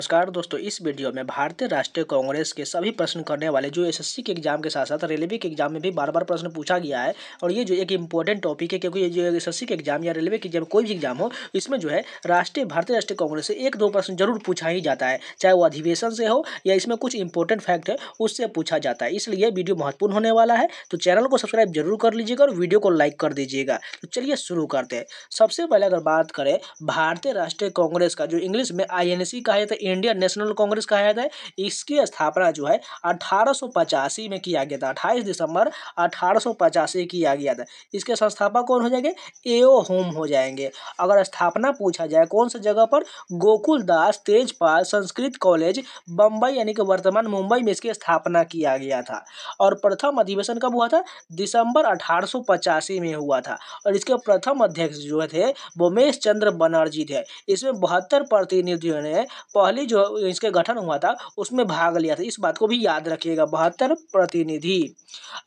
नमस्कार दोस्तों इस वीडियो में भारतीय राष्ट्रीय कांग्रेस के सभी प्रश्न करने वाले जो एसएससी के एग्जाम के साथ साथ रेलवे के एग्जाम में भी बार बार प्रश्न पूछा गया है और ये जो एक इम्पोर्टेंट टॉपिक है क्योंकि ये जो एसएससी के एग्जाम या रेलवे के एग्जाम कोई भी एग्जाम हो इसमें जो है राष्ट्रीय भारतीय राष्ट्रीय कांग्रेस से एक दो प्रश्न जरूर पूछा ही जाता है चाहे वो अधिवेशन से हो या इसमें कुछ इंपॉर्टेंट फैक्ट है उससे पूछा जाता है इसलिए वीडियो महत्वपूर्ण होने वाला है तो चैनल को सब्सक्राइब जरूर कर लीजिएगा और वीडियो को लाइक कर दीजिएगा तो चलिए शुरू करते हैं सबसे पहले अगर बात करें भारतीय राष्ट्रीय कांग्रेस का जो इंग्लिश में आई का है इंडियन नेशनल कांग्रेस कहा जाता है इसकी स्थापना जो है अठारह में किया गया था अट्ठाईस दिसंबर अठारह किया गया था इसके संस्थापक कौन हो जाएंगे ए होम हो जाएंगे अगर स्थापना पूछा जाए कौन सा जगह पर गोकुल दास तेजपाल संस्कृत कॉलेज बम्बई यानी कि वर्तमान मुंबई में इसकी स्थापना किया गया था और प्रथम अधिवेशन कब हुआ था दिसंबर अठारह में हुआ था और इसके प्रथम अध्यक्ष जो थे बोमेश चंद्र बनर्जी थे इसमें बहत्तर प्रतिनिधियों ने पहले प्रणाली जो इसके गठन हुआ था उसमें भाग लिया था इस बात को भी याद रखिएगा बहत्तर प्रतिनिधि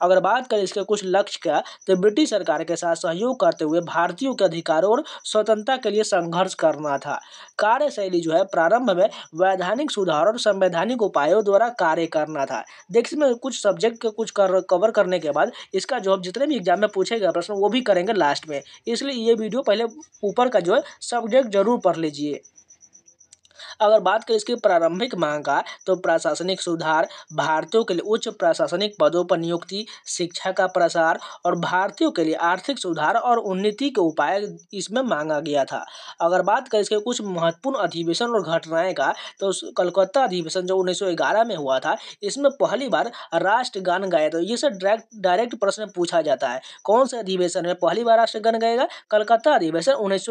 अगर बात करें इसके कुछ लक्ष्य का तो ब्रिटिश सरकार के साथ सहयोग करते हुए भारतीयों के अधिकारों और स्वतंत्रता के लिए संघर्ष करना था कार्यशैली जो है प्रारंभ में वैधानिक सुधार और संवैधानिक उपायों द्वारा कार्य करना था देखिए में कुछ सब्जेक्ट के कुछ कर, कवर करने के बाद इसका जो जितने भी एग्जाम में पूछे गए प्रश्न वो भी करेंगे लास्ट में इसलिए ये वीडियो पहले ऊपर का जो है सब्जेक्ट जरूर पढ़ लीजिए अगर बात करें इसकी प्रारंभिक मांग का तो प्रशासनिक सुधार भारतीयों के लिए उच्च प्रशासनिक पदों पर नियुक्ति शिक्षा का प्रसार और भारतीयों के लिए आर्थिक सुधार और उन्नति के उपाय इसमें मांगा गया था अगर बात करें इसके कुछ महत्वपूर्ण अधिवेशन और घटनाएं का तो कलकत्ता अधिवेशन जो उन्नीस में हुआ था इसमें पहली बार राष्ट्रगान गाया था ये से डायरेक्ट डायरेक्ट प्रश्न पूछा जाता है कौन से अधिवेशन में पहली बार राष्ट्रगान गाएगा कलकत्ता अधिवेशन उन्नीस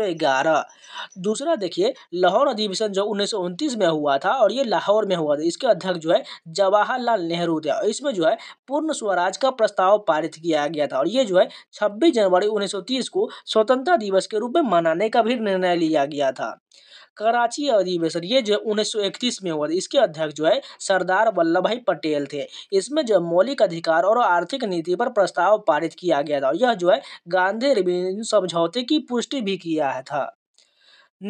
दूसरा देखिए लाहौर अधिवेशन जो उन्नीस में हुआ था और ये लाहौर में हुआ था इसके अध्यक्ष जो है जवाहरलाल नेहरू थे इसमें जो है पूर्ण स्वराज का प्रस्ताव पारित किया गया था और ये जो है छब्बीस जनवरी उन्नीस को स्वतंत्रता दिवस के रूप में मनाने का भी निर्णय लिया गया था कराची अधिवेशन ये जो है 1931 में हुआ था इसके अध्यक्ष जो है सरदार वल्लभ भाई पटेल थे इसमें जो मौलिक अधिकार और आर्थिक नीति पर प्रस्ताव पारित किया गया था यह जो है गांधी रेवेन्यू समझौते की पुष्टि भी किया था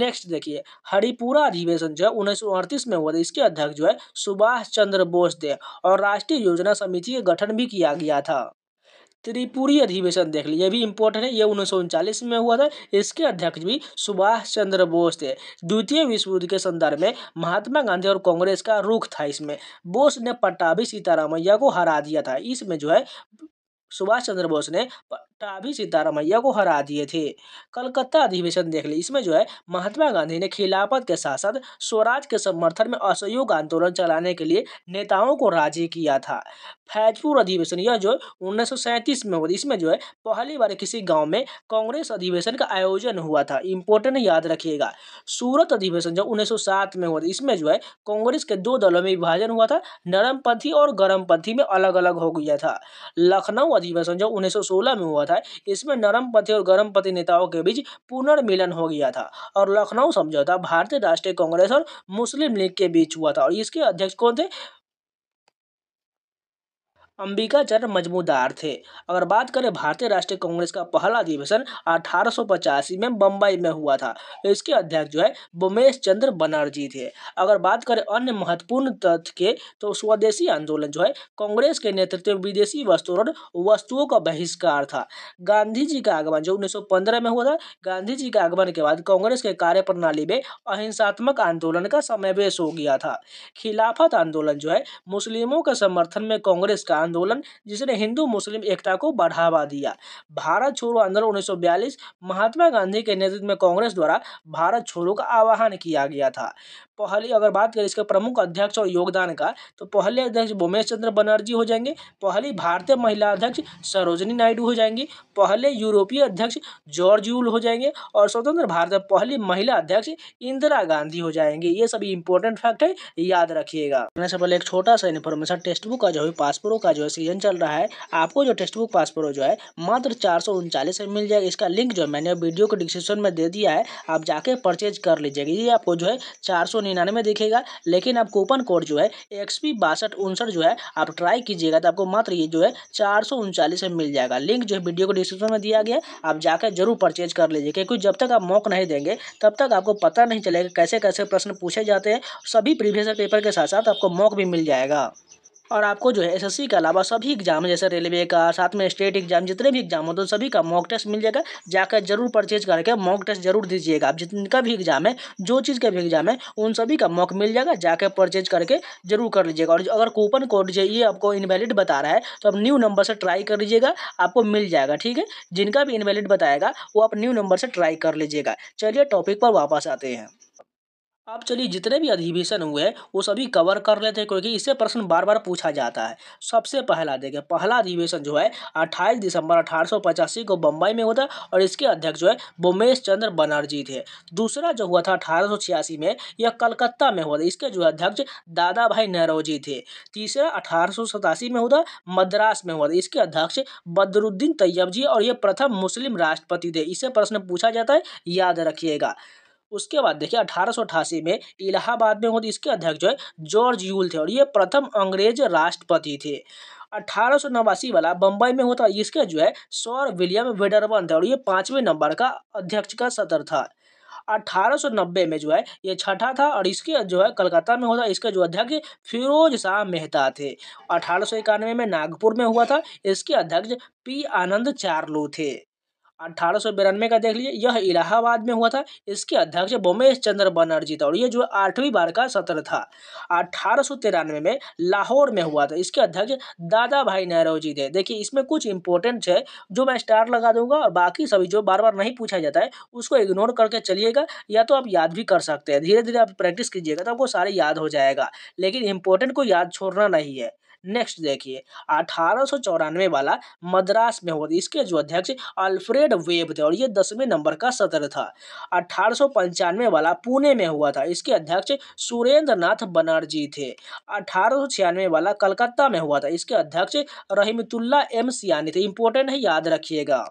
नेक्स्ट देखिए हरिपुरा अधिवेशन जो है उन्नीस में हुआ था इसके अध्यक्ष जो है सुभाष चंद्र बोस थे और राष्ट्रीय योजना समिति का गठन भी किया गया था त्रिपुरी अधिवेशन देख लीजिए भी इम्पोर्टेंट है ये उन्नीस में हुआ था इसके अध्यक्ष भी सुभाष चंद्र बोस थे द्वितीय विश्व युद्ध के संदर्भ में महात्मा गांधी और कांग्रेस का रुख था इसमें बोस ने पट्टाभी सीतारामैया को हरा दिया था इसमें जो है सुभाष चंद्र बोस ने टाभी सीतारामैया को हरा दिए थे कलकत्ता अधिवेशन देख ली इसमें जो है महात्मा गांधी ने खिलाफत के साथ साथ स्वराज के समर्थन में असहयोग आंदोलन चलाने के लिए नेताओं को राजी किया था फैजपुर अधिवेशन यह जो उन्नीस में हुआ इसमें जो है पहली बार किसी गांव में कांग्रेस अधिवेशन का आयोजन हुआ था इम्पोर्टेंट याद रखिएगा सूरत अधिवेशन जो उन्नीस में हुआ इसमें जो है कांग्रेस के दो दलों में विभाजन हुआ था नरमपंथी और गर्मपंथी में अलग अलग हो गया था लखनऊ अधिवेशन जो उन्नीस में हुआ था इसमें नरमपंथी और गर्मपंथी नेताओं के बीच पुनर्मिलन हो गया था और लखनऊ समझौता भारतीय राष्ट्रीय कांग्रेस और मुस्लिम लीग के बीच हुआ था और इसके अध्यक्ष कौन थे अंबिका चरण मजमूदार थे अगर बात करें भारतीय राष्ट्रीय कांग्रेस का पहला अधिवेशन अठारह में बम्बई में हुआ था इसके अध्यक्ष जो है बोमेश चंद्र बनर्जी थे अगर बात करें अन्य महत्वपूर्ण तथ्य के तो स्वदेशी आंदोलन जो है कांग्रेस के नेतृत्व में विदेशी वस्तुओं और वस्तुओं का बहिष्कार था गांधी जी का आगमन जो उन्नीस में हुआ था गांधी जी के आगमन के बाद कांग्रेस के कार्य में अहिंसात्मक आंदोलन का समावेश हो गया था खिलाफत आंदोलन जो है मुस्लिमों के समर्थन में कांग्रेस का आंदोलन जिसने हिंदू मुस्लिम एकता को बढ़ावा दिया भारत छोड़ो आंदोलन उन्नीस महात्मा गांधी के नेतृत्व में कांग्रेस द्वारा भारत छोड़ो का आह्वान किया गया था पहली अगर बात करें इसके प्रमुख अध्यक्ष और योगदान का तो पहले अध्यक्ष भूमेश चंद्र बनर्जी हो जाएंगे पहली भारतीय महिला अध्यक्ष सरोजनी नायडू हो जाएंगी पहले यूरोपीय अध्यक्ष जॉर्ज यूल हो जाएंगे और स्वतंत्र भारत में पहली महिला अध्यक्ष इंदिरा गांधी हो जाएंगे ये सभी इंपॉर्टेंट फैक्ट है याद रखिएगा से पहले एक छोटा सा इन्फॉर्मेशन टेक्स्ट बुक का जो पासपोर्ट का जो है सीजन चल रहा है आपको जो टेक्स्ट बुक पास प्रो जो है मात्र चार सौ उनचालीस में मिल जाएगा इसका लिंक जो है मैंने वीडियो को डिस्क्रिप्शन में दे दिया है आप जाके परचेज कर लीजिएगा ये आपको जो है चार सौ निन्यानवे दिखेगा लेकिन आप कूपन कोड जो है एक्स पी बासठ उनसठ जो है आप ट्राई कीजिएगा तो आपको मात्र ये जो है चार सौ उनचालीस में मिल जाएगा लिंक जो है वीडियो को डिस्क्रिप्शन में दिया गया आप जाकर जरूर परचेज कर लीजिए क्योंकि जब तक आप मौक नहीं देंगे तब तक आपको पता नहीं चलेगा कैसे कैसे प्रश्न पूछे जाते हैं सभी प्रीवियस पेपर के साथ साथ आपको मौक भी मिल जाएगा और आपको जो है एसएससी के अलावा सभी एग्जाम जैसे रेलवे का साथ में स्टेट एग्जाम जितने भी एग्जाम हो तो सभी का मॉक टेस्ट मिल जाएगा जाकर जरूर परचेज करके मॉक टेस्ट जरूर दीजिएगा आप जितना भी एग्जाम है जो चीज़ का भी एग्जाम है उन सभी का मॉक मिल जाएगा जाकर परचेज करके जरूर कर लीजिएगा और अगर कूपन कोड जो ये आपको इनवैलिड बता रहा है तो आप न्यू नंबर से ट्राई कर लीजिएगा आपको मिल जाएगा ठीक है जिनका भी इनवैलिड बताएगा वो आप न्यू नंबर से ट्राई कर लीजिएगा चलिए टॉपिक पर वापस आते हैं अब चलिए जितने भी अधिवेशन हुए हैं वो सभी कवर कर लेते हैं क्योंकि इससे प्रश्न बार बार पूछा जाता है सबसे पहला देखें पहला अधिवेशन जो है 28 दिसंबर अठारह को बम्बई में होता है और इसके अध्यक्ष जो है बोमेश चंद्र बनर्जी थे दूसरा जो हुआ था अठारह में यह कलकत्ता में हुआ था इसके जो अध्यक्ष दादा भाई नरोजी थे तीसरा अठारह में हुआ मद्रास में हुआ था इसके अध्यक्ष बदरुद्दीन तैयब जी और ये प्रथम मुस्लिम राष्ट्रपति थे इससे प्रश्न पूछा जाता है याद रखिएगा उसके बाद देखिए अठारह में इलाहाबाद में होते इसके अध्यक्ष जो है जॉर्ज यूल थे और ये प्रथम अंग्रेज राष्ट्रपति थे अठारह नवासी वाला बम्बई में होता इसके जो है सौर विलियम वेडरवन थे और ये पाँचवें नंबर का अध्यक्ष का सदर था 1890 में जो है ये छठा था और इसके जो है कलकत्ता में होता इसका जो अध्यक्ष फिरोज शाह मेहता थे अठारह में नागपुर में हुआ था इसके अध्यक्ष पी आनंद चार्लू थे अठारह का देख लीजिए यह इलाहाबाद में हुआ था इसके अध्यक्ष बोमेश चंद्र बनर्जी था और ये जो आठवीं बार का सत्र था अठारह में लाहौर में हुआ था इसके अध्यक्ष दादा भाई नेहरू जी थे देखिए इसमें कुछ इंपॉर्टेंट है जो मैं स्टार लगा दूंगा और बाकी सभी जो बार बार नहीं पूछा जाता है उसको इग्नोर करके चलिएगा या तो आप याद भी कर सकते हैं धीरे धीरे आप प्रैक्टिस कीजिएगा तो आपको सारे याद हो जाएगा लेकिन इंपॉर्टेंट को याद छोड़ना नहीं है नेक्स्ट देखिए अठारह वाला मद्रास में हुआ इसके जो अध्यक्ष अल्फ्रेड वेब थे और ये दसवें नंबर का सत्र था अठारह वाला पुणे में हुआ था इसके अध्यक्ष सुरेंद्र नाथ बनर्जी थे अठारह वाला कलकत्ता में हुआ था इसके अध्यक्ष रहीमतुल्ला एम सियानी थे इंपोर्टेंट है याद रखिएगा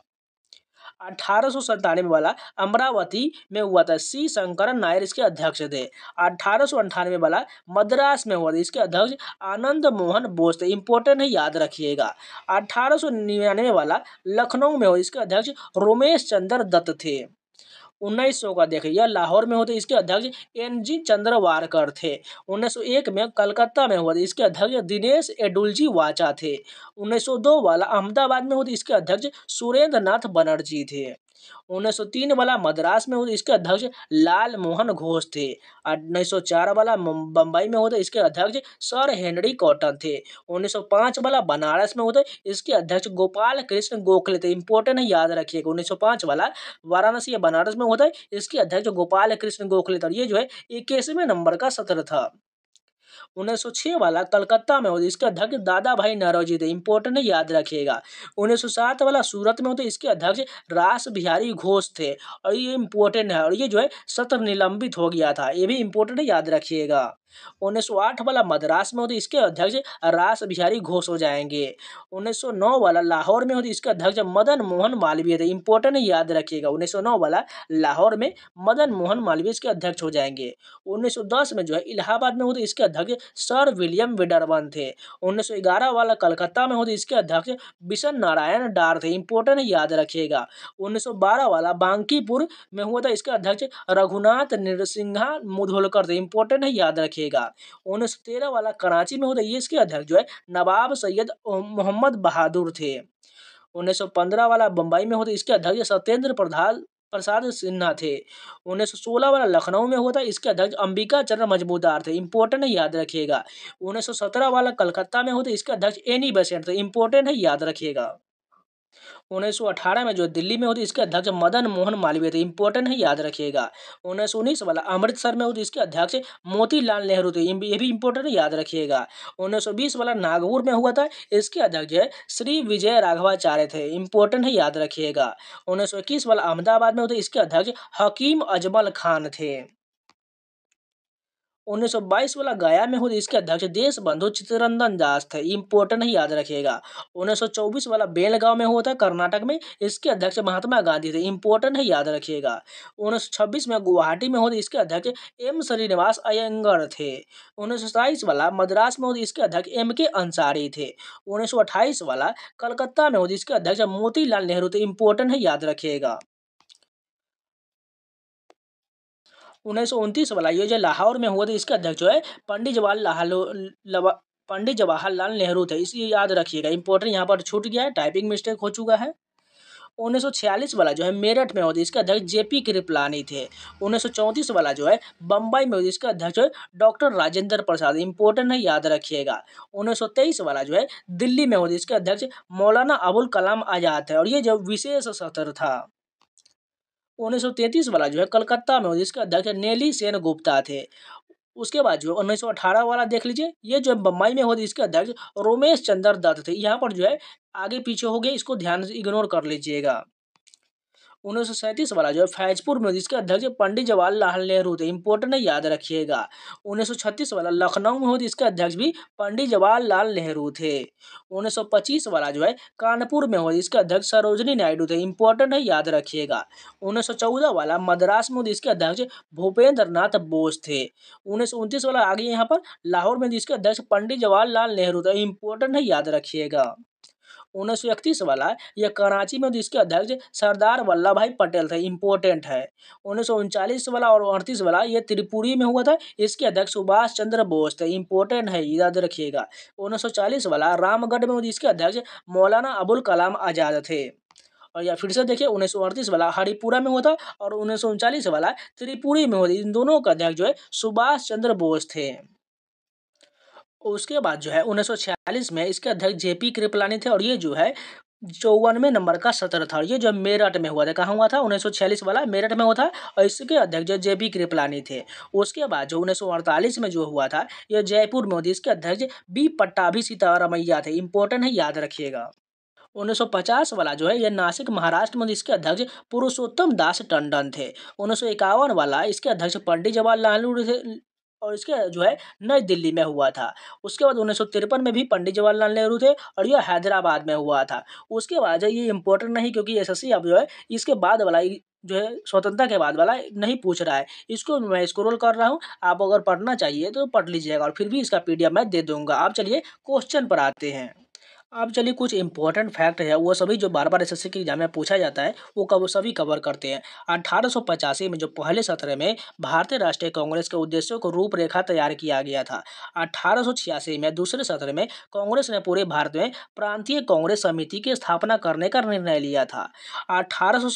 अठारह वाला अमरावती में हुआ था सी शंकरन नायर इसके अध्यक्ष थे अठारह वाला मद्रास में हुआ था इसके अध्यक्ष आनंद मोहन बोस थे इंपॉर्टेंट है याद रखिएगा अठारह वाला लखनऊ में हुआ इसके अध्यक्ष रोमेश चंद्र दत्त थे उन्नीस का देखिए यह लाहौर में होते इसके अध्यक्ष एन जी चंद्रवारकर थे 1901 में कलकत्ता में हुआ था इसके अध्यक्ष दिनेश एडुलजी वाचा थे 1902 वाला अहमदाबाद में हुआ था इसके अध्यक्ष सुरेंद्र नाथ बनर्जी थे उन्नीस वाला मद्रास में होता इसके अध्यक्ष लाल मोहन घोष थे उन्नीस वाला बम्बई में होते इसके अध्यक्ष सर हेनरी कॉटन थे 1905 वाला बनारस में होते इसके अध्यक्ष गोपाल कृष्ण गोखले थे इंपॉर्टेंट है याद रखिएगा 1905 वाला वाराणसी या बनारस में हुआ इसके अध्यक्ष गोपाल कृष्ण गोखले थे ये जो है इक्कीसवें नंबर का सत्र था उन्नीस वाला कलकत्ता में होता इसके अध्यक्ष दादा भाई नरोजी थे इंपॉर्टेंट याद रखिएगा उन्नीस वाला सूरत में होता है इसके अध्यक्ष रास बिहारी घोष थे और ये इंपॉर्टेंट है और ये जो है सत्र निलंबित हो गया था ये भी इंपॉर्टेंट याद रखिएगा उन्नीस वाला मद्रास में होते इसके अध्यक्ष रास बिहारी घोष हो जाएंगे 1909 वाला लाहौर में होते इसके अध्यक्ष मदन मोहन मालवीय थे इंपॉर्टेंट याद रखिएगा 1909 वाला लाहौर में मदन मोहन मालवीय इसके अध्यक्ष हो जाएंगे 1910 में जो है इलाहाबाद में होते इसके अध्यक्ष अध्यक्ष सर विलियम विडरबन थे उन्नीस वाला कलकत्ता में होते इसके अध्यक्ष बिशन नारायण डार थे इंपोर्टेंट याद रखिएगा 1912 वाला बांकीपुर में हुआ था इसके अध्यक्ष रघुनाथ नृसिंहा मुधोलकर थे इंपोर्टेंट है याद रखिएगा 1913 वाला कराची में होता था ये इसके अध्यक्ष जो है नवाब सैयद मोहम्मद बहादुर थे 1915 वाला बम्बई में होते इसके अध्यक्ष सत्येंद्र प्रधान प्रसाद सिन्हा थे उन्नीस सौ सोलह वाला लखनऊ में हुआ था इसके अध्यक्ष अंबिका चरण मजमूदार थे इम्पोर्टेंट है याद रखिएगा उन्नीस सौ सत्रह वाला कलकत्ता में हुआ था इसके अध्यक्ष एनी बसेंट थे इम्पोर्टेंट है याद रखिएगा 1918 में जो दिल्ली में होती इसके अध्यक्ष मदन मोहन मालवीय थे इंपॉर्टेंट है याद रखिएगा उन्नीस उन्नीस वाला अमृतसर में होती इसके अध्यक्ष मोतीलाल नेहरू थे ये भी इंपॉर्टेंट याद रखिएगा 1920 वाला नागपुर में हुआ था इसके अध्यक्ष श्री विजय राघवाचार्य थे इंपॉर्टेंट है याद रखिएगा उन्नीस वाला अहमदाबाद में होते इसके अध्यक्ष हकीम अजमल खान थे 1922 वाला गया में हो इसके अध्यक्ष देश बंधु चित्तरंदन दास थे इम्पोर्टेंट ही याद रखिएगा 1924 वाला बेलगांव में हुआ था कर्नाटक में इसके अध्यक्ष महात्मा गांधी थे इम्पोर्टेंट ही याद रखिएगा 1926 में गुवाहाटी में हो इसके अध्यक्ष एम श्रीनिवास अयंगर थे उन्नीस वाला मद्रास में हो इसके अध्यक्ष एम के अंसारी थे उन्नीस वाला कलकत्ता में हो इसके अध्यक्ष मोतीलाल नेहरू थे इम्पोर्टेंट ही याद रखिएगा उन्नीस वाला ये जो लाहौर में हुआ था इसका अध्यक्ष जो है पंडित जवाहरलाल पंडित जवाहरलाल नेहरू थे इसलिए याद रखिएगा इंपॉर्टेंट यहाँ पर छूट गया है टाइपिंग मिस्टेक हो चुका है 1946 वाला जो है मेरठ में होती इसका अध्यक्ष जेपी कृपलानी थे 1934 वाला जो है बम्बई में होती इसका अध्यक्ष डॉक्टर राजेंद्र प्रसाद इंपॉर्टेंट है याद रखिएगा 1923 वाला जो है दिल्ली में होती इसका अध्यक्ष मौलाना अबुल कलाम आज़ाद थे और ये जो विशेष सत्र था उन्नीस वाला जो है कलकत्ता में जिसके अध्यक्ष नेली सेन गुप्ता थे उसके बाद जो है अठारह वाला देख लीजिए ये जो है बम्बई में है इसके अध्यक्ष रोमेश चंद्र दत्त थे यहाँ पर जो है आगे पीछे हो गए इसको ध्यान से इग्नोर कर लीजिएगा उन्नीस वाला जो है फैजपुर में जिसके अध्यक्ष पंडित जवाहरलाल नेहरू थे तो इम्पोर्टेंट है याद रखिएगा उन्नीस वाला लखनऊ में हो जिसके अध्यक्ष भी पंडित जवाहरलाल नेहरू थे उन्नीस वाला जो है कानपुर में हो जिसके अध्यक्ष सरोजनी नायडू थे इम्पोर्टेंट है याद रखिएगा उन्नीस वाला मद्रास में जिसके अध्यक्ष भूपेंद्र नाथ बोस थे उन्नीस वाला आगे यहाँ पर लाहौर में जिसके अध्यक्ष पंडित जवाहरलाल नेहरू थे इम्पोर्टेंट है याद रखिएगा उन्नीस सौ इकतीस वाला यह कराची में जिसके अध्यक्ष सरदार वल्लभ भाई पटेल थे इम्पोर्टेंट है उन्नीस सौ उनचालीस वाला और अड़तीस वाला ये त्रिपुरी में हुआ था इसके अध्यक्ष सुभाष चंद्र बोस थे इम्पोर्टेंट है याद रखिएगा उन्नीस सौ चालीस वाला रामगढ़ में इसके अध्यक्ष मौलाना अबुल कलाम आज़ाद थे और या फिर से देखिए उन्नीस सौ अड़तीस वाला हरिपुरा में हुआ था और उन्नीस सौ उनचालीस वाला त्रिपुरी में हुआ था इन दोनों का अध्यक्ष जो है सुभाष चंद्र बोस थे उसके बाद जो है उन्नीस में इसके अध्यक्ष जेपी कृपलानी थे और ये जो है चौवनवे नंबर का सत्र था ये जो मेरठ में हुआ था कहाँ हुआ था 1946 वाला मेरठ में हुआ था और इसके अध्यक्ष जो जे पी कृपलानी थे उसके बाद जो 1948 में जो हुआ था ये जयपुर में होती इसके अध्यक्ष बी पट्टाभी सीतारामैया थे इंपॉर्टेंट है याद रखिएगा 1950 वाला जो है यह नासिक महाराष्ट्र में इसके अध्यक्ष पुरुषोत्तम दास टंडन थे उन्नीस वाला इसके अध्यक्ष पंडित जवाहरलाल नेहरू थे और इसके जो है नई दिल्ली में हुआ था उसके बाद उन्नीस में भी पंडित जवाहरलाल नेहरू थे और यह हैदराबाद में हुआ था उसके बाद ये इंपॉर्टेंट नहीं क्योंकि एस अब जो है इसके बाद वाला जो है स्वतंत्रता के बाद वाला नहीं पूछ रहा है इसको मैं स्क्रोल कर रहा हूँ आप अगर पढ़ना चाहिए तो पढ़ लीजिएगा और फिर भी इसका पी मैं दे दूँगा आप चलिए क्वेश्चन पर आते हैं अब चलिए कुछ इंपॉर्टेंट फैक्ट है वो सभी जो बार बार एस के एग्जाम में पूछा जाता है वो कब सभी कवर करते हैं अठारह में जो पहले सत्र में भारतीय राष्ट्रीय कांग्रेस के उद्देश्यों को रूपरेखा तैयार किया गया था अठारह में दूसरे सत्र में कांग्रेस ने पूरे भारत में प्रांतीय कांग्रेस समिति की स्थापना करने का निर्णय लिया था अठारह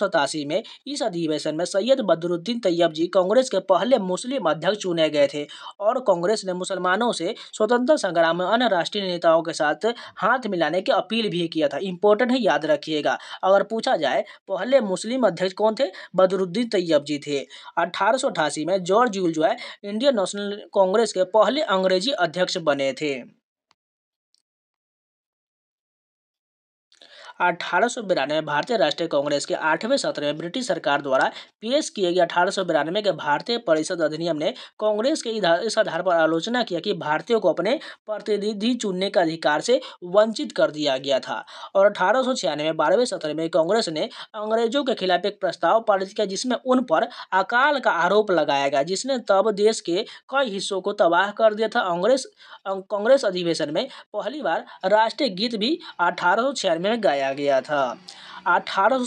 में इस अधिवेशन में सैयद बदरुद्दीन तैयब जी कांग्रेस के पहले मुस्लिम अध्यक्ष चुने गए थे और कांग्रेस ने मुसलमानों से स्वतंत्र संग्राम में अन्य राष्ट्रीय नेताओं के साथ हाथ लाने की अपील भी किया था इंपॉर्टेंट है याद रखिएगा अगर पूछा जाए पहले मुस्लिम अध्यक्ष कौन थे बदरुद्दीन तैयब जी थे अठारह में जॉर्ज यूल जो है इंडियन नेशनल कांग्रेस के पहले अंग्रेजी अध्यक्ष बने थे अठारह में भारतीय राष्ट्रीय कांग्रेस के आठवें सत्र में ब्रिटिश सरकार द्वारा पेश किए गए अठारह के भारतीय परिषद अधिनियम ने कांग्रेस के इस आधार पर आलोचना किया कि भारतीयों को अपने प्रतिनिधि चुनने का अधिकार से वंचित कर दिया गया था और अठारह सौ बारहवें सत्र में कांग्रेस ने अंग्रेजों के खिलाफ एक प्रस्ताव पारित किया जिसमें उन पर अकाल का आरोप लगाया गया जिसने तब देश के कई हिस्सों को तबाह कर दिया था कांग्रेस कांग्रेस अधिवेशन में पहली बार राष्ट्रीय गीत भी अठारह में गाया बनाया गया था अठारह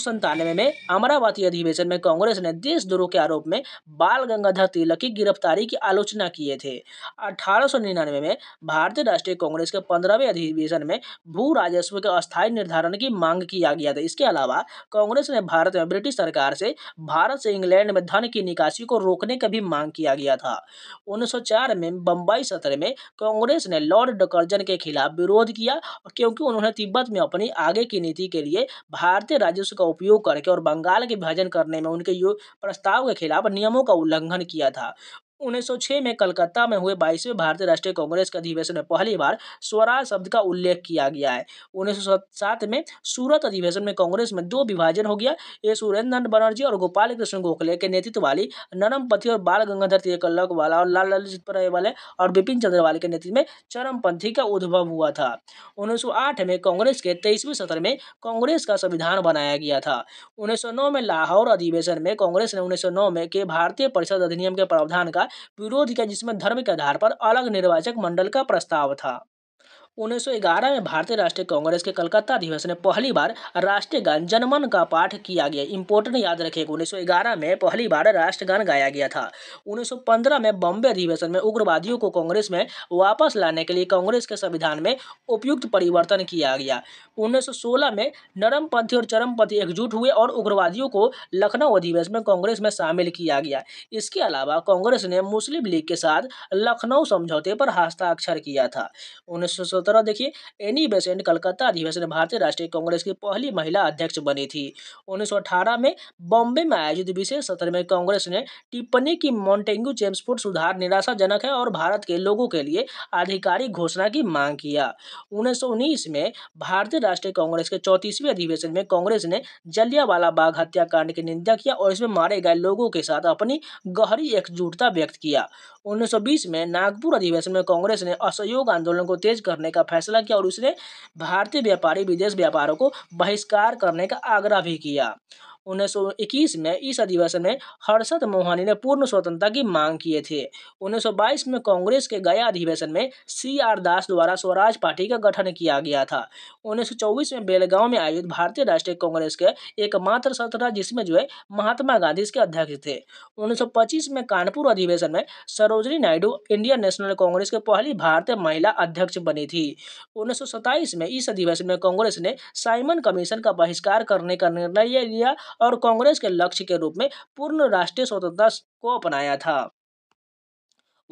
में अमरावती अधिवेशन में कांग्रेस ने देशद्रोह के आरोप में बाल गंगाधर तिलक की गिरफ्तारी की आलोचना किए थे अठारह में भारतीय राष्ट्रीय कांग्रेस के पंद्रहवें अधिवेशन में भू राजस्व के अस्थायी निर्धारण की मांग किया गया था इसके अलावा कांग्रेस ने भारत में ब्रिटिश सरकार से भारत से इंग्लैंड में धन की निकासी को रोकने का भी मांग किया गया था उन्नीस में बम्बई सत्र में कांग्रेस ने लॉर्ड डकर्जन के खिलाफ विरोध किया क्योंकि उन्होंने तिब्बत में अपनी आगे की स्थिति के लिए भारतीय राजस्व का उपयोग करके और बंगाल के विभाजन करने में उनके प्रस्ताव के खिलाफ नियमों का उल्लंघन किया था 1906 में कलकत्ता में हुए बाईसवें भारतीय राष्ट्रीय कांग्रेस के अधिवेशन में पहली बार स्वराज शब्द का उल्लेख किया गया है 1907 में सूरत अधिवेशन में कांग्रेस में दो विभाजन हो गया ये सुरेंद्र नंद बनर्जी और गोपाल कृष्ण गोखले के नेतृत्व वाली नरमपंथी और बाल गंगाधर तिलक वाला और लाल ललित वाले और बिपिन चंद्रवाल के नेतृत्व में चरमपंथी का उद्भव हुआ था उन्नीस में कांग्रेस के तेईसवें सत्र में कांग्रेस का संविधान बनाया गया था उन्नीस में लाहौर अधिवेशन में कांग्रेस ने उन्नीस में के भारतीय परिषद अधिनियम के प्रावधान का विरोध किया जिसमें धर्म के आधार पर अलग निर्वाचक मंडल का प्रस्ताव था उन्नीस में भारतीय राष्ट्रीय कांग्रेस के कलकत्ता अधिवेशन में पहली बार राष्ट्रीय गान जनमन का पाठ किया गया इंपोर्टेंट याद रखिएगा उन्नीस में पहली बार राष्ट्रगान गाया गया था 1915 में बॉम्बे अधिवेशन में उग्रवादियों को कांग्रेस में वापस लाने के लिए कांग्रेस के संविधान में उपयुक्त परिवर्तन किया गया 1916 में नरमपंथी और चरमपंथी एकजुट हुए और उग्रवादियों को लखनऊ अधिवेशन में कांग्रेस में शामिल किया गया इसके अलावा कांग्रेस ने मुस्लिम लीग के साथ लखनऊ समझौते पर हस्ताक्षर किया था उन्नीस तरह देखिए एनी बेसेंट कलकत्ता अधिवेशन भारतीय राष्ट्रीय कांग्रेस की पहली महिला अध्यक्ष बनी थी उन्नीस में बॉम्बे में आयोजित विशेष सत्र में कांग्रेस ने टिप्पणी की मॉन्टेंगू चेम्सफुट सुधार निराशाजनक है और भारत के लोगों के लिए आधिकारिक घोषणा की मांग किया उन्नीस में भारतीय राष्ट्रीय कांग्रेस के चौतीसवें अधिवेशन में कांग्रेस ने जलियावाला बाघ हत्याकांड की निंदा किया और इसमें मारे गए लोगों के साथ अपनी गहरी एकजुटता व्यक्त किया 1920 में नागपुर अधिवेशन में कांग्रेस ने असहयोग आंदोलन को तेज करने का फैसला किया और उसने भारतीय व्यापारी विदेश व्यापारों को बहिष्कार करने का आग्रह भी किया उन्नीस में इस अधिवेशन में हर्षद मोहानी ने पूर्ण स्वतंत्रता की मांग किए थे 1922 में कांग्रेस के गया अधिवेशन में सी आर दास द्वारा स्वराज पार्टी का गठन किया गया था 1924 में बेलगांव में आयोजित भारतीय राष्ट्रीय कांग्रेस के एकमात्र सत्र था जिसमें जो है महात्मा गांधी इसके अध्यक्ष थे उन्नीस में कानपुर अधिवेशन में Sarojini Naidu Indian National Congress के पहली भारतीय महिला अध्यक्ष बनी थी उन्नीस में इस अधिवेशन में कांग्रेस ने साइमन कमीशन का बहिष्कार करने का निर्णय लिया और कांग्रेस के लक्ष्य के रूप में पूर्ण राष्ट्रीय स्वतंत्रता को अपनाया था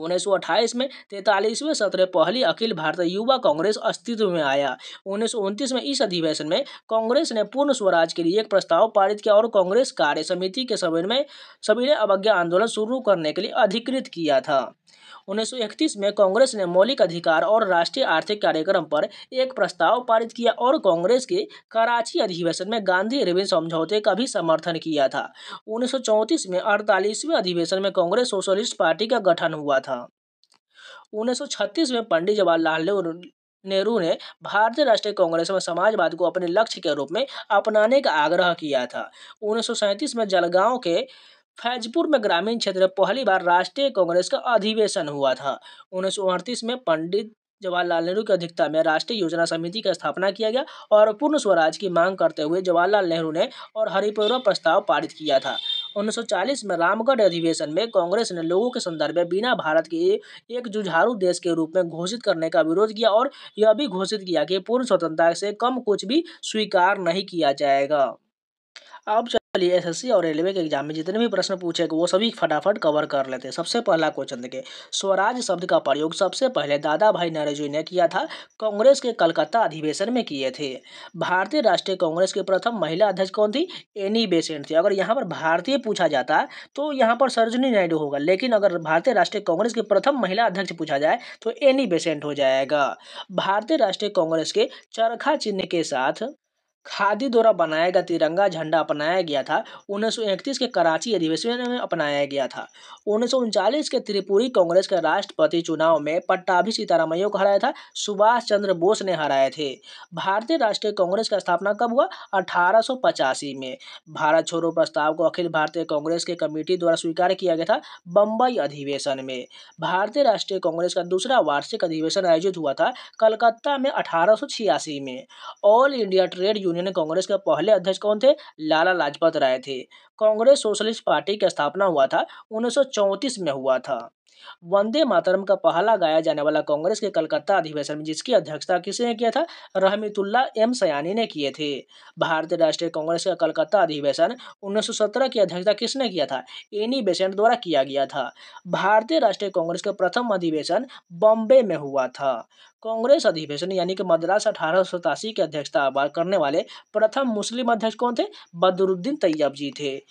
1928 में तैतालीसवें सत्र पहली अखिल भारतीय युवा कांग्रेस अस्तित्व में आया उन्नीस में इस अधिवेशन में कांग्रेस ने पूर्ण स्वराज के लिए एक प्रस्ताव पारित किया और कांग्रेस कार्य समिति के समय में सभी ने अवज्ञा आंदोलन शुरू करने के लिए अधिकृत किया था उन्नीस में कांग्रेस ने मौलिक अधिकार और राष्ट्रीय आर्थिक कार्यक्रम पर एक प्रस्ताव पारित किया और कांग्रेस के कराची अधिवेशन में गांधी रिबिन समझौते का भी समर्थन किया था उन्नीस में अड़तालीसवें अधिवेशन में कांग्रेस सोशलिस्ट पार्टी का गठन हुआ था उन्नीस में पंडित जवाहरलाल नेहरू नेहरू ने भारतीय राष्ट्रीय कांग्रेस में समाजवाद को अपने लक्ष्य के रूप में अपनाने का आग्रह किया था उन्नीस में जलगांव के फैजपुर में ग्रामीण क्षेत्र पहली बार राष्ट्रीय कांग्रेस का अधिवेशन हुआ था उन्नीस में पंडित जवाहरलाल नेहरू की अध्यक्षता में राष्ट्रीय योजना समिति का स्थापना किया गया और पूर्ण स्वराज की मांग करते हुए जवाहरलाल नेहरू ने और हरिपुरा प्रस्ताव पारित किया था 1940 में रामगढ़ अधिवेशन में कांग्रेस ने लोगों के संदर्भ में बिना भारत के एक जुझारू देश के रूप में घोषित करने का विरोध किया और यह भी घोषित किया कि पूर्ण स्वतंत्रता से कम कुछ भी स्वीकार नहीं किया जाएगा अब चलिए एस और रेलवे के एग्जाम में जितने भी प्रश्न पूछे गए वो सभी फटाफट कवर कर लेते हैं सबसे पहला क्वेश्चन देखिए स्वराज शब्द का प्रयोग सबसे पहले दादा भाई नरेजू ने किया था कांग्रेस के कलकत्ता अधिवेशन में किए थे भारतीय राष्ट्रीय कांग्रेस के प्रथम महिला अध्यक्ष कौन थी एनी बेसेंट थी अगर यहाँ पर भारतीय पूछा जाता तो यहाँ पर सरोजनी नायडू होगा लेकिन अगर भारतीय राष्ट्रीय कांग्रेस के प्रथम महिला अध्यक्ष पूछा जाए तो एनी बेसेंट हो जाएगा भारतीय राष्ट्रीय कांग्रेस के चरखा चिन्ह के साथ खादी द्वारा बनाया गया तिरंगा झंडा अपनाया गया था उन्नीस के कराची अधिवेशन में अपनाया गया था उन्नीस के त्रिपुरी कांग्रेस के राष्ट्रपति चुनाव में पट्टाभी सीतारामैया को हराया था सुभाष चंद्र बोस ने हराए थे भारतीय राष्ट्रीय कांग्रेस का स्थापना कब हुआ अठारह में भारत छोड़ो प्रस्ताव को अखिल भारतीय कांग्रेस के कमेटी द्वारा स्वीकार किया गया था बम्बई अधिवेशन में भारतीय राष्ट्रीय कांग्रेस का दूसरा वार्षिक अधिवेशन आयोजित हुआ था कलकत्ता में अठारह में All India Trade Union Congress के पहले अध्यक्ष कौन थे लाला लाजपत राय थे कांग्रेस सोशलिस्ट पार्टी की स्थापना हुआ था उन्नीस में हुआ था वंदे मातरम का पहला गाया जाने वाला कांग्रेस के कलकत्ता अधिवेशन में जिसकी अध्यक्षता किसने किया था रहमतुल्ला एम सयानी ने किए थे भारतीय राष्ट्रीय कांग्रेस का कलकत्ता अधिवेशन 1917 की अध्यक्षता किसने किया था एनी बेसेंट द्वारा किया गया था भारतीय राष्ट्रीय कांग्रेस का प्रथम अधिवेशन बॉम्बे में हुआ था कांग्रेस अधिवेशन यानी कि मद्रास अठारह सौ सतासी की अध्यक्षता करने वाले प्रथम मुस्लिम अध्यक्ष कौन थे बदरुद्दीन तैयब जी थे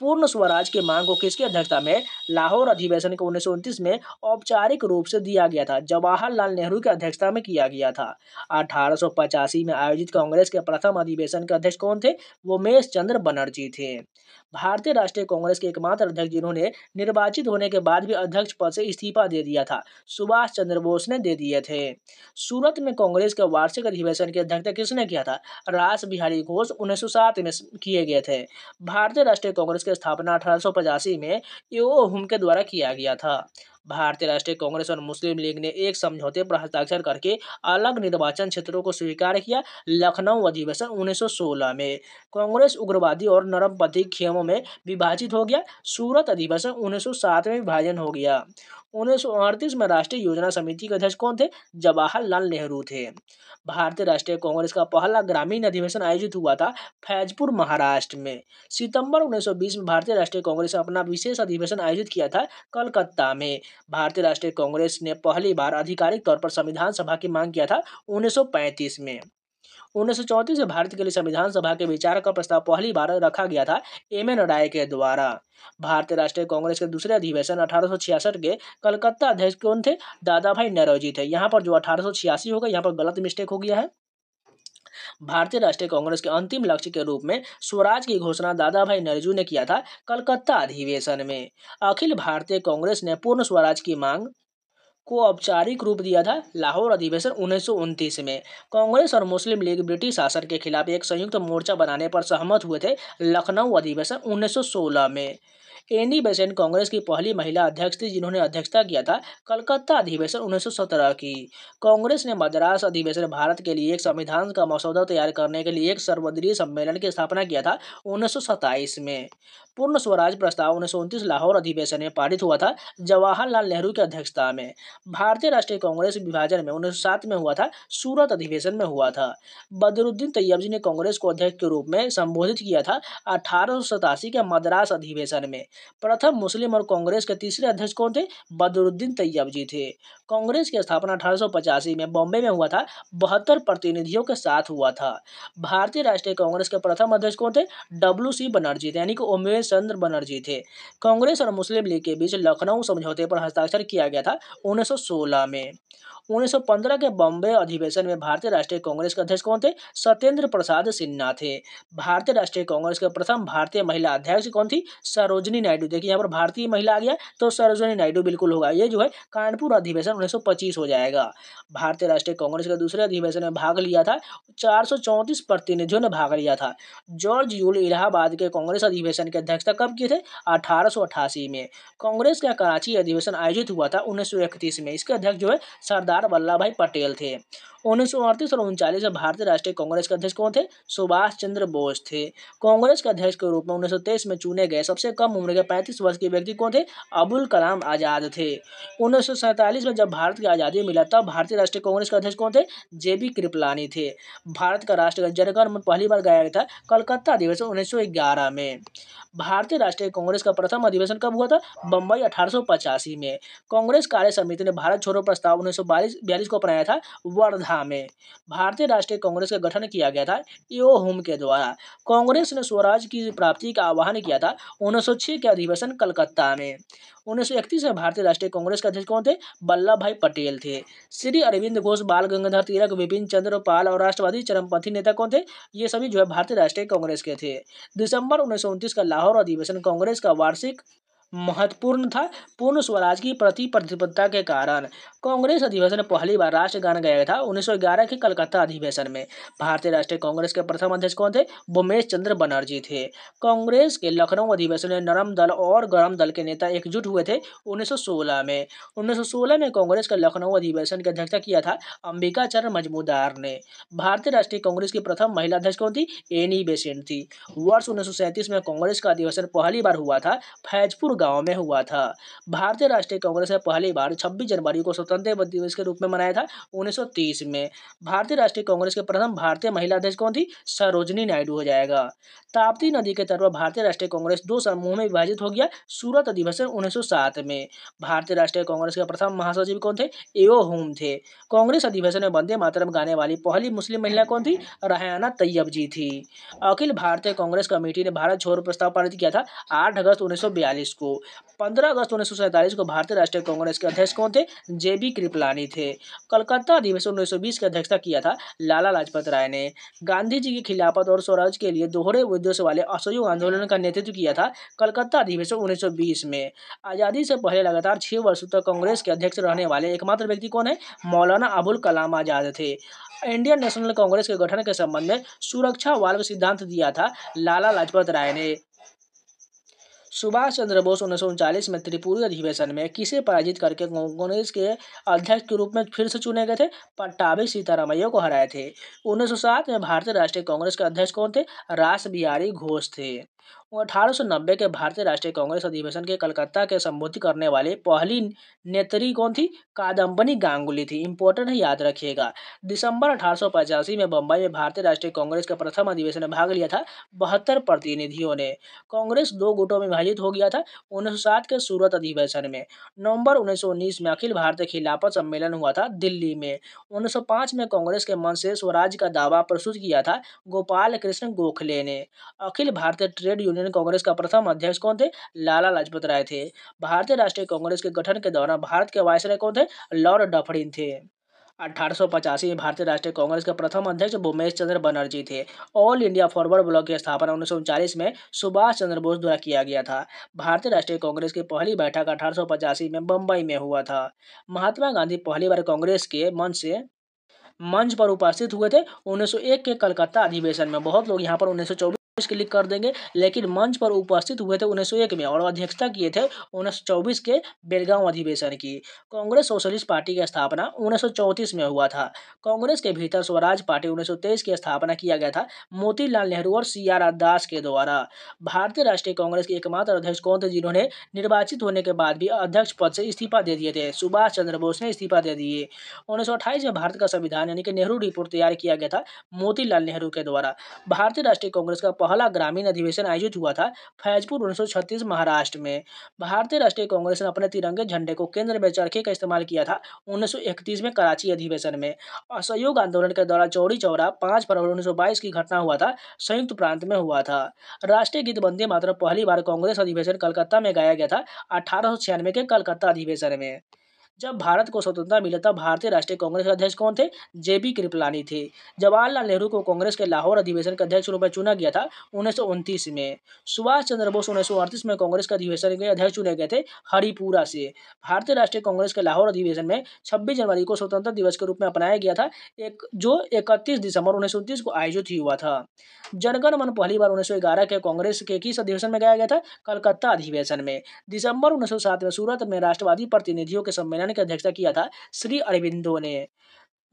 पूर्ण स्वराज की मांग को किसकी अध्यक्षता में लाहौर अधिवेशन को उन्नीस में औपचारिक रूप से दिया गया था जवाहरलाल नेहरू की अध्यक्षता में किया गया था अठारह में आयोजित कांग्रेस के प्रथम अधिवेशन के अध्यक्ष कौन थे उमेश चंद्र बनर्जी थे भारतीय राष्ट्रीय कांग्रेस के एकमात्र अध्यक्ष जिन्होंने निर्वाचित होने के बाद भी अध्यक्ष पद से इस्तीफा दे दिया था सुभाष चंद्र बोस ने दे दिए थे सूरत में कांग्रेस के वार्षिक अधिवेशन की अध्यक्षता किसने किया था रास बिहारी घोष उन्नीस में किए गए थे भारतीय राष्ट्रीय कांग्रेस इसकी स्थापना अठारह में यू हुम के द्वारा किया गया था भारतीय राष्ट्रीय कांग्रेस और मुस्लिम लीग ने एक समझौते पर हस्ताक्षर करके अलग निर्वाचन क्षेत्रों को स्वीकार किया लखनऊ अधिवेशन 1916 में कांग्रेस उग्रवादी और नरमपंथी खेमों में विभाजित हो गया सूरत अधिवेशन 1907 में विभाजन हो गया उन्नीस में राष्ट्रीय योजना समिति के अध्यक्ष कौन थे जवाहरलाल नेहरू थे भारतीय राष्ट्रीय कांग्रेस का पहला ग्रामीण अधिवेशन आयोजित हुआ था फैजपुर महाराष्ट्र में सितंबर 1920 में भारतीय राष्ट्रीय कांग्रेस ने अपना विशेष अधिवेशन आयोजित किया था कलकत्ता में भारतीय राष्ट्रीय कांग्रेस ने पहली बार आधिकारिक तौर पर संविधान सभा की मांग किया था उन्नीस में उन्नीस में भारत के लिए संविधान सभा के विचार का प्रस्ताव पहली बार रखा गया था एम एन राय के द्वारा भारतीय राष्ट्रीय कांग्रेस के दूसरे अधिवेशन अठारह के कलकत्ता अध्यक्ष कौन थे दादा भाई नरोजी थे यहाँ पर जो अठारह होगा यहाँ पर गलत मिस्टेक हो गया है भारतीय राष्ट्रीय कांग्रेस के अंतिम लक्ष्य के रूप में स्वराज की घोषणा दादा भाई नरजू ने किया था कलकत्ता अधिवेशन में अखिल भारतीय कांग्रेस ने पूर्ण स्वराज की मांग को औपचारिक रूप दिया था लाहौर अधिवेशन उन्नीस में कांग्रेस और मुस्लिम लीग ब्रिटिश शासन के खिलाफ एक संयुक्त मोर्चा बनाने पर सहमत हुए थे लखनऊ अधिवेशन उन्नीस में एनी बेसेंट कांग्रेस की पहली महिला अध्यक्ष थी जिन्होंने अध्यक्षता किया था कलकत्ता अधिवेशन 1917 की कांग्रेस ने मद्रास अधिवेशन भारत के लिए एक संविधान का मसौदा तैयार करने के लिए एक सर्वदलीय सम्मेलन की स्थापना किया था उन्नीस में पूर्ण स्वराज प्रस्ताव उन्नीस लाहौर अधिवेशन में पारित हुआ था जवाहरलाल नेहरू की अध्यक्षता में भारतीय राष्ट्रीय कांग्रेस विभाजन में उन्नीस में हुआ था सूरत अधिवेशन में हुआ था बदरुद्दीन तैयब जी ने कांग्रेस को अध्यक्ष के रूप में संबोधित किया था अठारह के मद्रास अधिवेशन में प्रथम मुस्लिम और कांग्रेस के तीसरे अध्यक्ष कौन थे बदरुद्दीन तैयब जी थे कांग्रेस की स्थापना अठारह में बॉम्बे में हुआ था बहत्तर प्रतिनिधियों के साथ हुआ था भारतीय राष्ट्रीय कांग्रेस के प्रथम अध्यक्ष कौन थे डब्ल्यू सी बनर्जी यानी कि उमेश सुभाष चंद्र बनर्जी थे कांग्रेस और मुस्लिम लीग के बीच लखनऊ समझौते पर हस्ताक्षर किया गया था 1916 में 1915 के बॉम्बे अधिवेशन में भारतीय राष्ट्रीय कांग्रेस के अध्यक्ष कौन थे सत्येंद्र प्रसाद सिन्हा थे भारतीय राष्ट्रीय कांग्रेस के प्रथम भारतीय महिला अध्यक्ष कौन थी सरोजनी नायडू देखिए यहाँ पर भारतीय महिला आ गया तो सरोजनी नायडू बिल्कुल होगा ये जो है कानपुर अधिवेशन उन्नीस हो जाएगा भारतीय राष्ट्रीय कांग्रेस के दूसरे अधिवेशन में भाग लिया था चार प्रतिनिधियों ने भाग लिया था जॉर्ज यूल इलाहाबाद के कांग्रेस अधिवेशन के अध्यक्षता कब किए थे अठारह में कांग्रेस का कराची अधिवेशन आयोजित हुआ था उन्नीस में इसके अध्यक्ष जो है सरदार सरदार वल्लभ भाई पटेल थे उन्नीस सौ अड़तीस और उनचालीस में भारतीय राष्ट्रीय कांग्रेस के अध्यक्ष कौन थे सुभाष चंद्र बोस थे कांग्रेस के अध्यक्ष के रूप में उन्नीस सौ तेईस में चुने गए सबसे कम उम्र के पैंतीस वर्ष के व्यक्ति कौन थे अबुल कलाम आज़ाद थे उन्नीस सौ सैंतालीस में जब भारत की आज़ादी मिला तब भारतीय राष्ट्रीय कांग्रेस के अध्यक्ष कौन थे जे बी कृपलानी थे भारत का राष्ट्रगान जनगण पहली बार गाया गया था कलकत्ता अधिवेशन उन्नीस सौ ग्यारह में भारतीय राष्ट्रीय कांग्रेस का प्रथम अधिवेशन कब हुआ था बम्बई अठारह में कांग्रेस कार्य समिति ने भारत छोड़ो प्रस्ताव उन्नीस सौ को अपनाया था वर्धा विधानसभा में भारतीय राष्ट्रीय कांग्रेस का गठन किया गया था ईओ होम के द्वारा कांग्रेस ने स्वराज की प्राप्ति का आह्वान किया था उन्नीस के अधिवेशन कलकत्ता में उन्नीस में भारतीय राष्ट्रीय कांग्रेस के अध्यक्ष कौन थे वल्लभ भाई पटेल थे श्री अरविंद घोष बाल गंगाधर तिलक विपिन चंद्र पाल और राष्ट्रवादी चरमपंथी नेता कौन थे ये सभी जो है भारतीय राष्ट्रीय कांग्रेस के थे दिसंबर उन्नीस का लाहौर अधिवेशन कांग्रेस का वार्षिक महत्वपूर्ण था पूर्ण स्वराज की प्रति प्रतिबद्धता के कारण कांग्रेस अधिवेशन पहली बार राष्ट्रगान गया था 1911 के कलकत्ता अधिवेशन में भारतीय राष्ट्रीय कांग्रेस के प्रथम अध्यक्ष कौन थे भूमेश चंद्र बनर्जी थे कांग्रेस के लखनऊ अधिवेशन में नरम दल और गरम दल के नेता एकजुट हुए थे 1916 में 1916 में कांग्रेस का लखनऊ अधिवेशन की अध्यक्षता किया था अंबिका चरण मजमूदार ने भारतीय राष्ट्रीय कांग्रेस की प्रथम महिला अध्यक्ष कौन थी एनी बेसेंट थी वर्ष उन्नीस में कांग्रेस का अधिवेशन पहली बार हुआ था फैजपुर गांव में हुआ था भारतीय राष्ट्रीय कांग्रेस ने पहली बार 26 जनवरी को स्वतंत्रता दिवस के रूप में मनाया था 1930 में भारतीय राष्ट्रीय कांग्रेस के प्रथम भारतीय महिला अध्यक्ष कौन थी सरोजनी नायडू हो जाएगा ताप्ती नदी के तरफ भारतीय राष्ट्रीय कांग्रेस दो समूह में विभाजित हो गया सूरत अधिवेशन उन्नीस में भारतीय राष्ट्रीय कांग्रेस के प्रथम महासचिव कौन थे एओ होम थे कांग्रेस अधिवेशन में वंदे मातरम गाने वाली पहली मुस्लिम महिला कौन थी रहयाना तैयब जी थी अखिल भारतीय कांग्रेस कमेटी ने भारत छोड़ो प्रस्ताव पारित किया था आठ अगस्त उन्नीस को को 15 अगस्त उन्नीस को भारतीय राष्ट्रीय कांग्रेस के अध्यक्ष कौन थे जे बी कृपलानी थे कलकत्ता अधिवेशन उन्नीस की अध्यक्षता किया था लाला लाजपत राय ने गांधी जी की खिलाफत और स्वराज के लिए दोहरे उद्देश्य वाले असहयोग आंदोलन का नेतृत्व किया था कलकत्ता अधिवेशन उन्नीस में आज़ादी से पहले लगातार छः वर्षों तक कांग्रेस के अध्यक्ष रहने वाले एकमात्र व्यक्ति कौन है मौलाना अबुल कलाम आज़ाद थे इंडियन नेशनल कांग्रेस के गठन के संबंध में सुरक्षा वाल्व सिद्धांत दिया था लाला लाजपत राय ने सुभाष चंद्र बोस उन्नीस में त्रिपुरी अधिवेशन में किसे पराजित करके कांग्रेस के अध्यक्ष के रूप में फिर से चुने गए थे पट्टाभी सीतारामैया को हराए थे 1907 में भारतीय राष्ट्रीय कांग्रेस के अध्यक्ष कौन थे रास बिहारी घोष थे वो अठारह के भारतीय राष्ट्रीय कांग्रेस अधिवेशन के कलकत्ता के संबोधित करने वाले पहली नेत्री कौन थी कादम्बनी गांगुली थी इंपॉर्टेंट है याद रखिएगा दिसंबर अठारह में बम्बई में भारतीय राष्ट्रीय कांग्रेस का प्रथम अधिवेशन में भाग लिया था बहत्तर प्रतिनिधियों ने कांग्रेस दो गुटों में विभाजित हो गया था उन्नीस के सूरत अधिवेशन में नवंबर उन्नीस में अखिल भारतीय खिलाफत सम्मेलन हुआ था दिल्ली में 1905 में कांग्रेस के मन से स्वराज का दावा प्रस्तुत किया था गोपाल कृष्ण गोखले ने अखिल भारतीय ट्रेड ट्रेड यूनियन कांग्रेस का प्रथम अध्यक्ष कौन थे लाला लाजपत राय थे भारतीय राष्ट्रीय कांग्रेस के गठन के दौरान भारत के वायसराय कौन थे लॉर्ड डफरिन थे अठारह में भारतीय राष्ट्रीय कांग्रेस के प्रथम अध्यक्ष भूमेश चंद्र बनर्जी थे ऑल इंडिया फॉरवर्ड ब्लॉक की स्थापना उन्नीस में सुभाष चंद्र बोस द्वारा किया गया था भारतीय राष्ट्रीय कांग्रेस की पहली बैठक अठारह में बम्बई में हुआ था महात्मा गांधी पहली बार कांग्रेस के मंच से मंच पर उपस्थित हुए थे 1901 के कलकत्ता अधिवेशन में बहुत लोग यहाँ पर उन्नीस क्लिक कर देंगे लेकिन मंच पर उपस्थित हुए थे 1901 में और अध्यक्षता किए थे 1924 के बेलगांव अधिवेशन की कांग्रेस सोशलिस्ट पार्टी की स्थापना 1934 में हुआ था कांग्रेस के भीतर स्वराज पार्टी 1923 की स्थापना किया गया था मोतीलाल नेहरू और सी आर दास के द्वारा भारतीय राष्ट्रीय कांग्रेस के एकमात्र अध्यक्ष कौन थे जिन्होंने निर्वाचित होने के बाद भी अध्यक्ष पद से इस्तीफा दे दिए थे सुभाष चंद्र बोस ने इस्तीफा दे दिए उन्नीस में भारत का संविधान यानी कि नेहरू रिपोर्ट तैयार किया गया था मोतीलाल नेहरू के द्वारा भारतीय राष्ट्रीय कांग्रेस का पहला ग्रामीण अधिवेशन आयोजित हुआ था फैजपुर उन्नीस महाराष्ट्र में भारतीय राष्ट्रीय कांग्रेस ने अपने तिरंगे झंडे को केंद्र में चरखे का इस्तेमाल किया था उन्नीस में कराची अधिवेशन में असहयोग आंदोलन के द्वारा चौड़ी चौरा पाँच फरवरी उन्नीस की घटना हुआ था संयुक्त प्रांत में हुआ था राष्ट्रीय गीत बंदे मात्र पहली बार कांग्रेस अधिवेशन कलकत्ता में गाया गया था अठारह के कलकत्ता अधिवेशन में जब भारत को स्वतंत्रता मिला तब भारतीय राष्ट्रीय कांग्रेस के अध्यक्ष कौन थे जे बी कृपलानी थे जवाहरलाल नेहरू को कांग्रेस के लाहौर अधिवेशन के अध्यक्ष रूप में चुना गया था उन्नीस में सुभाष चंद्र बोस उन्नीस में कांग्रेस के अधिवेशन के अध्यक्ष चुने गए थे हरिपुरा से भारतीय राष्ट्रीय कांग्रेस के लाहौर अधिवेशन में छब्बीस जनवरी को स्वतंत्रता दिवस के रूप में अपनाया गया था एक जो इकतीस दिसंबर उन्नीस को आयोजित हुआ था जनगण मन पहली बार उन्नीस के कांग्रेस के किस अधिवेशन में गाया गया था कलकत्ता अधिवेशन में दिसंबर उन्नीस में सूरत में राष्ट्रवादी प्रतिनिधियों के सम्मेलन सम्मेलन की अध्यक्षता किया था श्री अरविंदो ने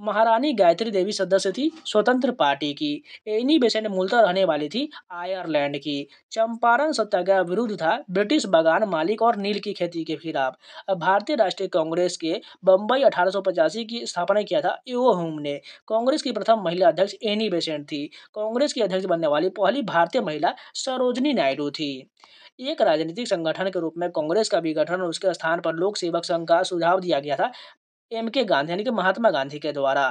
महारानी गायत्री देवी सदस्य थी स्वतंत्र पार्टी की एनी बेसेंट मूलतः रहने वाली थी आयरलैंड की चंपारण सत्याग्रह विरुद्ध था ब्रिटिश बागान मालिक और नील की खेती के खिलाफ भारतीय राष्ट्रीय कांग्रेस के बम्बई अठारह की स्थापना किया था यो होम ने कांग्रेस की प्रथम महिला अध्यक्ष एनी बेसेंट थी कांग्रेस की अध्यक्ष बनने वाली पहली भारतीय महिला सरोजनी नायडू थी एक राजनीतिक संगठन के रूप में कांग्रेस का विघटन और उसके स्थान पर लोक सेवक संघ का सुझाव दिया गया था एम के गांधी यानी कि महात्मा गांधी के द्वारा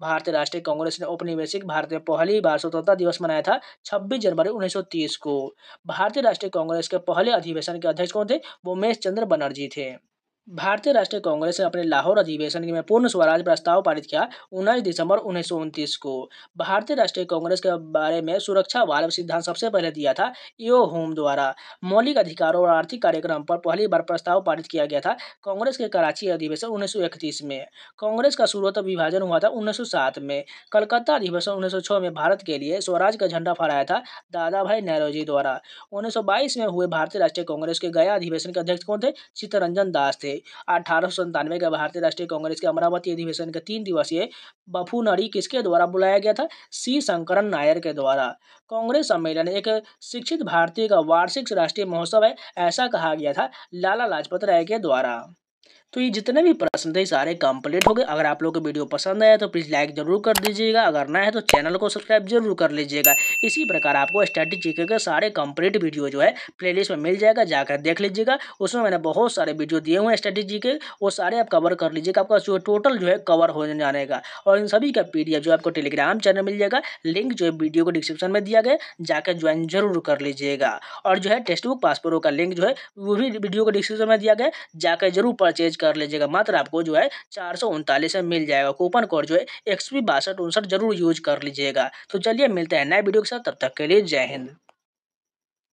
भारतीय राष्ट्रीय कांग्रेस ने औपनिवेशिक भारत में पहली बार स्वतंत्रता दिवस मनाया था 26 जनवरी 1930 को भारतीय राष्ट्रीय कांग्रेस के पहले अधिवेशन के अध्यक्ष कौन थे उमेश चंद्र बनर्जी थे भारतीय राष्ट्रीय कांग्रेस ने अपने लाहौर अधिवेशन में पूर्ण स्वराज प्रस्ताव पारित किया उन्नीस दिसंबर उन्नीस को भारतीय राष्ट्रीय कांग्रेस के बारे में सुरक्षा वार्व सिद्धांत सबसे पहले दिया था ईओ होम द्वारा मौलिक अधिकारों और आर्थिक कार्यक्रम पर पहली बार प्रस्ताव पारित किया गया था कांग्रेस के कराची अधिवेशन उन्नीस में कांग्रेस का शुरुआत विभाजन हुआ था उन्नीस में कलकत्ता अधिवेशन उन्नीस में भारत के लिए स्वराज का झंडा फहराया था दादा भाई नेहरू द्वारा उन्नीस में हुए भारतीय राष्ट्रीय कांग्रेस के गया अधिवेशन के अध्यक्ष कौन थे चित्तरंजन दास थे से अठारह का भारतीय राष्ट्रीय कांग्रेस के अमरावती अधिवेशन का तीन दिवसीय बफूनरी किसके द्वारा बुलाया गया था सी शंकरन नायर के द्वारा कांग्रेस सम्मेलन एक शिक्षित भारतीय का वार्षिक राष्ट्रीय महोत्सव है ऐसा कहा गया था लाला लाजपत राय के द्वारा तो ये जितने भी प्रश्न थे सारे कंप्लीट हो गए अगर आप लोग को वीडियो पसंद आया तो प्लीज़ लाइक जरूर कर दीजिएगा अगर ना है तो चैनल को सब्सक्राइब जरूर कर लीजिएगा इसी प्रकार आपको स्टडी जीके के सारे कंप्लीट वीडियो जो है प्लेलिस्ट में मिल जाएगा जाकर देख लीजिएगा उसमें मैंने बहुत सारे वीडियो दिए हुए हैं स्टडी जी के वो सारे आप कवर कर लीजिएगा आपका जो टोटल जो है कवर हो जाने का और इन सभी का पी जो आपको टेलीग्राम चैनल मिल जाएगा लिंक जो है वीडियो को डिस्क्रिप्शन में दिया गया जाकर ज्वाइन जरूर कर लीजिएगा और जो है टेक्स्ट बुक पासपोर्ट का लिंक जो है वो भी वीडियो को डिस्क्रिप्शन में दिया गया जाकर जरूर परचेज कर लीजिएगा मात्र आपको जो है चार सौ उनतालीस में मिल जाएगा कूपन कोड जो है एक्सपी बासठ उनसठ जरूर यूज कर लीजिएगा तो चलिए मिलते हैं नए वीडियो के साथ तब तक के लिए जय हिंद